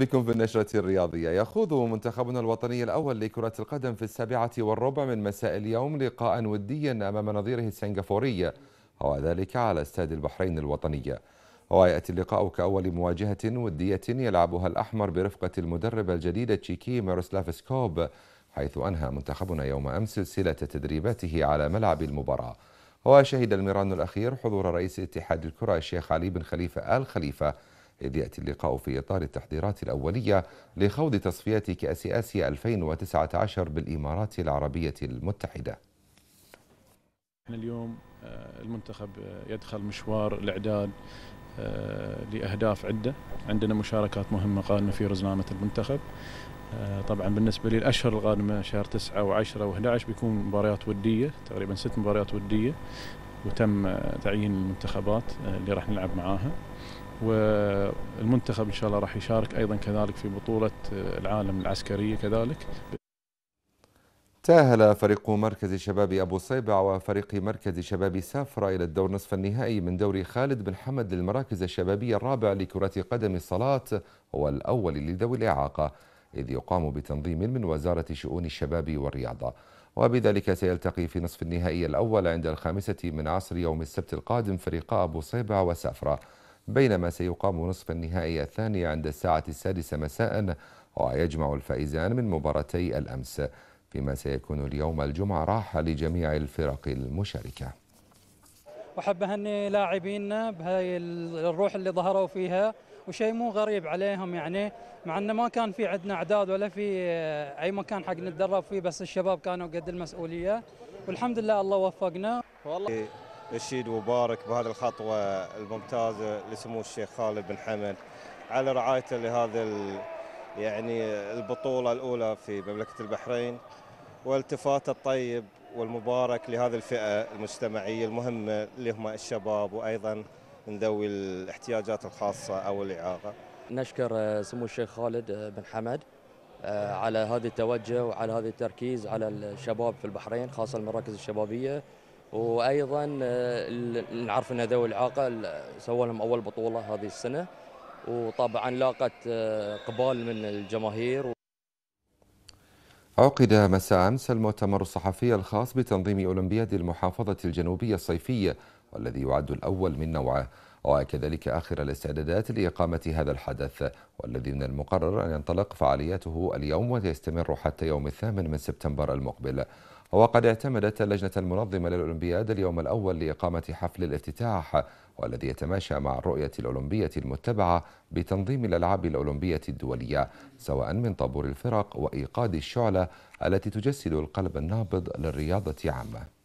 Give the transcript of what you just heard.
بكم في النشرة الرياضية يخوض منتخبنا الوطني الأول لكرة القدم في السابعة والربع من مساء اليوم لقاء وديا أمام نظيره السنغافوري وذلك على استاد البحرين الوطنية ويأتي اللقاء كأول مواجهة ودية يلعبها الأحمر برفقة المدرب الجديد التشيكي ميروسلاف سكوب حيث أنهى منتخبنا يوم أمس سلسلة تدريباته على ملعب المباراة وشهد الميران الأخير حضور رئيس اتحاد الكرة الشيخ علي بن خليفة آل خليفة إذ يأتي اللقاء في إطار التحضيرات الأولية لخوض تصفيات كأس آسيا 2019 بالإمارات العربية المتحدة احنا اليوم آه، المنتخب آه، يدخل مشوار الإعداد آه، لأهداف عدة عندنا مشاركات مهمة قادمة في رزنامة المنتخب طبعا بالنسبة للأشهر القادمة شهر 9 و10 و11 بيكون مباريات ودية تقريبا ست مباريات ودية وتم تعيين المنتخبات اللي راح نلعب معاها والمنتخب إن شاء الله راح يشارك أيضا كذلك في بطولة العالم العسكرية كذلك تأهل فريق مركز شباب أبو صيبع وفريق مركز شباب سافرة إلى الدور نصف النهائي من دوري خالد بن حمد للمراكز الشبابية الرابع لكرة قدم الصلاة والأول لذوي الإعاقة إذ يقام بتنظيم من وزارة شؤون الشباب والرياضة وبذلك سيلتقي في نصف النهائي الأول عند الخامسة من عصر يوم السبت القادم فريقا أبو صيبع وسافرة بينما سيقام نصف النهائي الثاني عند الساعة السادسة مساء ويجمع الفائزان من مباراتي الأمس فيما سيكون اليوم الجمعة راحة لجميع الفرق المشاركة وحب أهني لاعبينا بهاي الروح اللي ظهروا فيها وشيء مو غريب عليهم يعني مع انه ما كان في عندنا اعداد ولا في اي مكان حق نتدرب فيه بس الشباب كانوا قد المسؤوليه والحمد لله الله وفقنا والله رشيد وبارك بهذه الخطوة الممتازة لسمو الشيخ خالد بن حمد على رعايته لهذا يعني البطولة الأولى في مملكة البحرين والتفاته الطيب والمبارك لهذه الفئة المجتمعية المهمة اللي هم الشباب وأيضا من ذوي الاحتياجات الخاصة أو الإعاقة نشكر آه، سمو الشيخ خالد آه، بن حمد آه، على هذا التوجه وعلى هذا التركيز على الشباب في البحرين خاصة المراكز الشبابية وايضا آه، نعرف ان ذوي الاعاقه سووا لهم اول بطوله هذه السنه وطبعا لاقت آه، اقبال من الجماهير عقد مساء أمس المؤتمر الصحفي الخاص بتنظيم أولمبياد المحافظة الجنوبية الصيفية والذي يعد الأول من نوعه وكذلك آخر الاستعدادات لإقامة هذا الحدث والذي من المقرر أن ينطلق فعالياته اليوم وسيستمر حتى يوم الثامن من سبتمبر المقبل وقد اعتمدت اللجنة المنظمة للأولمبياد اليوم الأول لإقامة حفل الافتتاح والذي يتماشى مع الرؤية الأولمبية المتبعة بتنظيم الألعاب الأولمبية الدولية سواء من طابور الفرق وإيقاد الشعلة التي تجسد القلب النابض للرياضة عامة